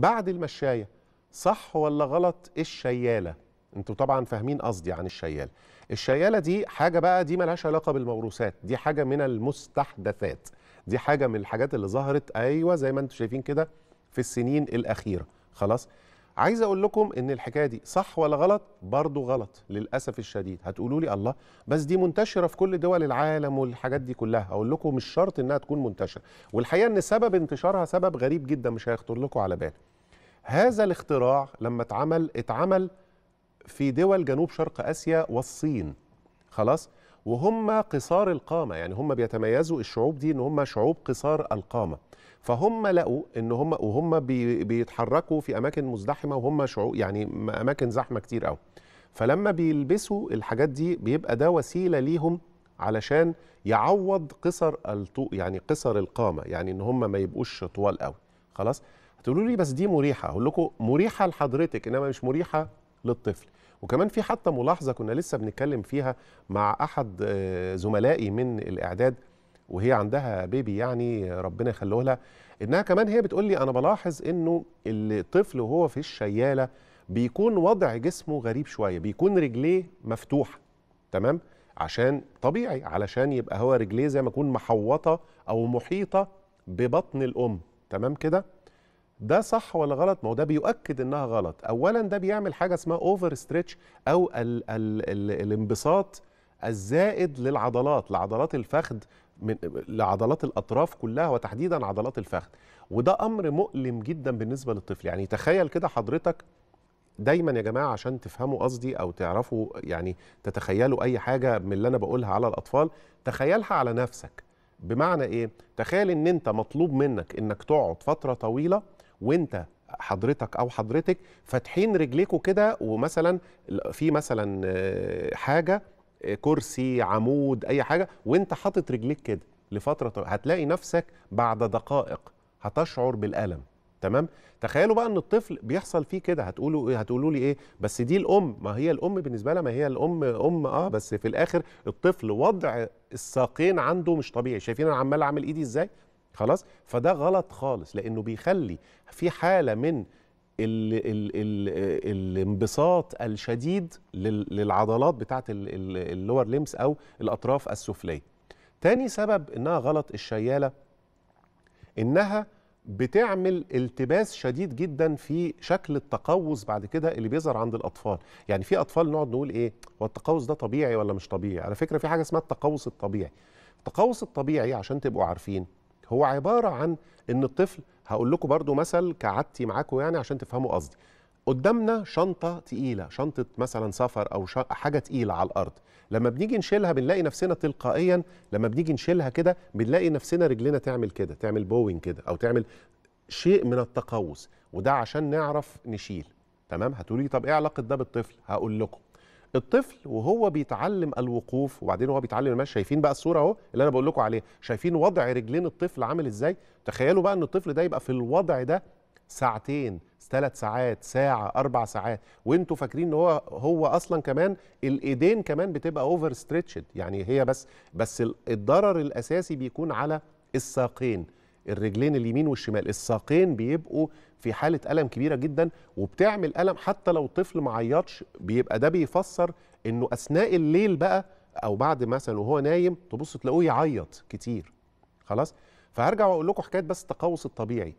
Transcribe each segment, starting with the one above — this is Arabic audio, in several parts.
بعد المشايه صح ولا غلط الشياله انتوا طبعا فاهمين قصدي عن الشياله الشياله دي حاجه بقى دي ملهاش علاقه بالموروثات دي حاجه من المستحدثات دي حاجه من الحاجات اللي ظهرت ايوه زي ما انتوا شايفين كده في السنين الاخيره خلاص عايز اقول لكم ان الحكايه دي صح ولا غلط برضه غلط للاسف الشديد هتقولوا لي الله بس دي منتشره في كل دول العالم والحاجات دي كلها اقول لكم مش شرط انها تكون منتشره والحقيقه ان سبب انتشارها سبب غريب جدا مش هيخطر لكم على بال هذا الاختراع لما اتعمل اتعمل في دول جنوب شرق اسيا والصين خلاص وهم قصار القامه يعني هم بيتميزوا الشعوب دي ان هم شعوب قصار القامه فهم لقوا ان هم وهم بيتحركوا في اماكن مزدحمه وهم شعو يعني اماكن زحمه كتير قوي فلما بيلبسوا الحاجات دي بيبقى ده وسيله ليهم علشان يعوض قصر الطو يعني قصر القامه يعني ان هم ما يبقوش طوال قوي خلاص هتقولوا لي بس دي مريحه اقول لكم مريحه لحضرتك انما مش مريحه للطفل وكمان في حتى ملاحظه كنا لسه بنتكلم فيها مع احد آه، زملائي من الاعداد وهي عندها بيبي يعني ربنا يخليه لها انها كمان هي بتقول لي انا بلاحظ انه الطفل وهو في الشياله بيكون وضع جسمه غريب شويه بيكون رجليه مفتوحه تمام عشان طبيعي علشان يبقى هو رجليه زي ما يكون محوطه او محيطه ببطن الام تمام كده ده صح ولا غلط ما هو ده بيؤكد انها غلط اولا ده بيعمل حاجه اسمها اوفر ستريتش او الـ الـ الـ الانبساط الزائد للعضلات لعضلات الفخذ من لعضلات الاطراف كلها وتحديدا عضلات الفخذ وده امر مؤلم جدا بالنسبه للطفل يعني تخيل كده حضرتك دايما يا جماعه عشان تفهموا قصدي او تعرفوا يعني تتخيلوا اي حاجه من اللي انا بقولها على الاطفال تخيلها على نفسك بمعنى ايه تخيل ان انت مطلوب منك انك تقعد فتره طويله وانت حضرتك او حضرتك فاتحين رجليكوا كده ومثلا في مثلا آه، حاجه آه، كرسي عمود اي حاجه وانت حاطط رجليك كده لفتره طويله هتلاقي نفسك بعد دقائق هتشعر بالالم تمام تخيلوا بقى ان الطفل بيحصل فيه كده هتقولوا ايه هتقولوا لي ايه بس دي الام ما هي الام بالنسبه لها ما هي الام ام اه بس في الاخر الطفل وضع الساقين عنده مش طبيعي شايفين انا عمال اعمل ايدي ازاي خلاص فده غلط خالص لانه بيخلي في حاله من الانبساط الشديد للعضلات بتاعه اللور ليمس او الاطراف السفليه تاني سبب انها غلط الشياله انها بتعمل التباس شديد جدا في شكل التقوس بعد كده اللي بيظهر عند الاطفال يعني في اطفال نقعد نقول ايه هو التقوس ده طبيعي ولا مش طبيعي على فكره في حاجه اسمها التقوس الطبيعي التقوس الطبيعي عشان تبقوا عارفين هو عباره عن ان الطفل هقول لكم برضو مثل كعادتي معاكم يعني عشان تفهموا قصدي قدامنا شنطه تقيله شنطه مثلا سفر او حاجه تقيله على الارض لما بنيجي نشيلها بنلاقي نفسنا تلقائيا لما بنيجي نشيلها كده بنلاقي نفسنا رجلنا تعمل كده تعمل بوينج كده او تعمل شيء من التقوس وده عشان نعرف نشيل تمام هتقولي طب ايه علاقه ده بالطفل هقول لكم الطفل وهو بيتعلم الوقوف وبعدين وهو بيتعلم المشي شايفين بقى الصوره اهو اللي انا بقول لكم عليها شايفين وضع رجلين الطفل عامل ازاي تخيلوا بقى ان الطفل ده يبقى في الوضع ده ساعتين ثلاث ساعات ساعة أربع ساعات وانتوا فاكرين ان هو هو أصلا كمان الإيدين كمان بتبقى أوفر ستريتشد يعني هي بس بس الضرر الأساسي بيكون على الساقين الرجلين اليمين والشمال الساقين بيبقوا في حاله الم كبيره جدا وبتعمل الم حتى لو الطفل ما عيطش بيبقى ده بيفسر انه اثناء الليل بقى او بعد مثلا وهو نايم تبص تلاقوه يعيط كتير خلاص فهرجع واقول لكم حكايه بس التقوس الطبيعي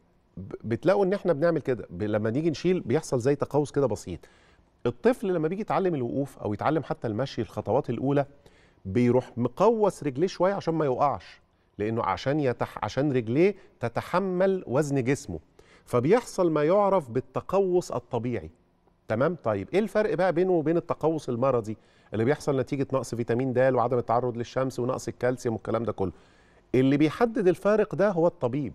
بتلاقوا ان احنا بنعمل كده لما نيجي نشيل بيحصل زي تقوس كده بسيط الطفل لما بيجي يتعلم الوقوف او يتعلم حتى المشي الخطوات الاولى بيروح مقوس رجليه شويه عشان ما يوقعش لانه عشان يتح... عشان رجليه تتحمل وزن جسمه فبيحصل ما يعرف بالتقوس الطبيعي تمام طيب ايه الفرق بقى بينه وبين التقوس المرضي اللي بيحصل نتيجه نقص فيتامين د وعدم التعرض للشمس ونقص الكالسيوم والكلام ده كله اللي بيحدد الفارق ده هو الطبيب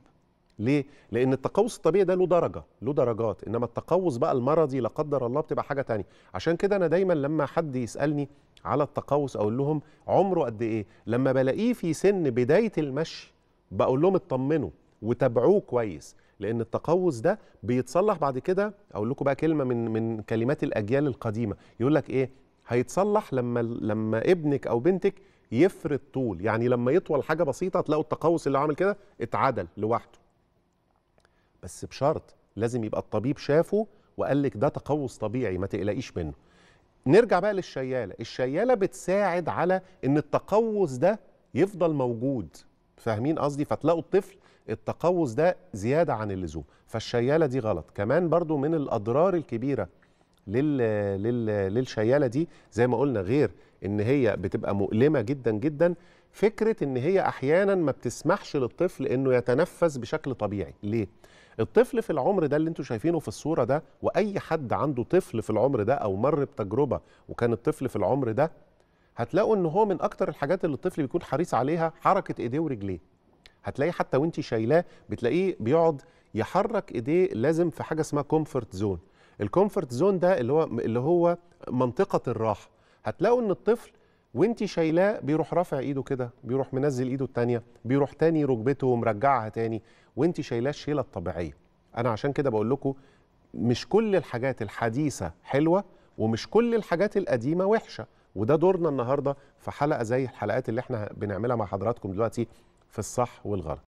ليه؟ لأن التقوس الطبيعي ده له درجة، له درجات، إنما التقوس بقى المرضي لا قدر الله بتبقى حاجة تانية، عشان كده أنا دايما لما حد يسألني على التقوس أقول لهم عمره قد إيه؟ لما بلاقيه في سن بداية المشي بقول لهم اطمنوا وتابعوه كويس، لأن التقوس ده بيتصلح بعد كده أقول لكم بقى كلمة من من كلمات الأجيال القديمة، يقول لك إيه؟ هيتصلح لما لما ابنك أو بنتك يفرط طول، يعني لما يطول حاجة بسيطة تلاقوا التقوس اللي عامل كده اتعدل لوحده. بس بشرط لازم يبقى الطبيب شافه وقال لك ده تقوس طبيعي ما تقلقيش منه نرجع بقى للشياله الشياله بتساعد على ان التقوس ده يفضل موجود فاهمين قصدي فتلاقوا الطفل التقوس ده زياده عن اللزوم فالشياله دي غلط كمان برضو من الاضرار الكبيره لل... لل... للشياله دي زي ما قلنا غير ان هي بتبقى مؤلمه جدا جدا فكره ان هي احيانا ما بتسمحش للطفل انه يتنفس بشكل طبيعي ليه الطفل في العمر ده اللي انتم شايفينه في الصوره ده واي حد عنده طفل في العمر ده او مر بتجربه وكان الطفل في العمر ده هتلاقوا ان هو من اكتر الحاجات اللي الطفل بيكون حريص عليها حركه ايديه ورجليه هتلاقيه حتى وانت شايلاه بتلاقيه بيقعد يحرك ايديه لازم في حاجه اسمها كومفورت زون الكومفورت زون ده اللي هو اللي هو منطقه الراحه هتلاقوا ان الطفل وانت شايلاه بيروح رافع ايده كده بيروح منزل ايده الثانيه بيروح تاني ركبته ومرجعها تاني وانت شايلاه الشيله الطبيعيه انا عشان كده بقول لكم مش كل الحاجات الحديثه حلوه ومش كل الحاجات القديمه وحشه وده دورنا النهارده في حلقه زي الحلقات اللي احنا بنعملها مع حضراتكم دلوقتي في الصح والغلط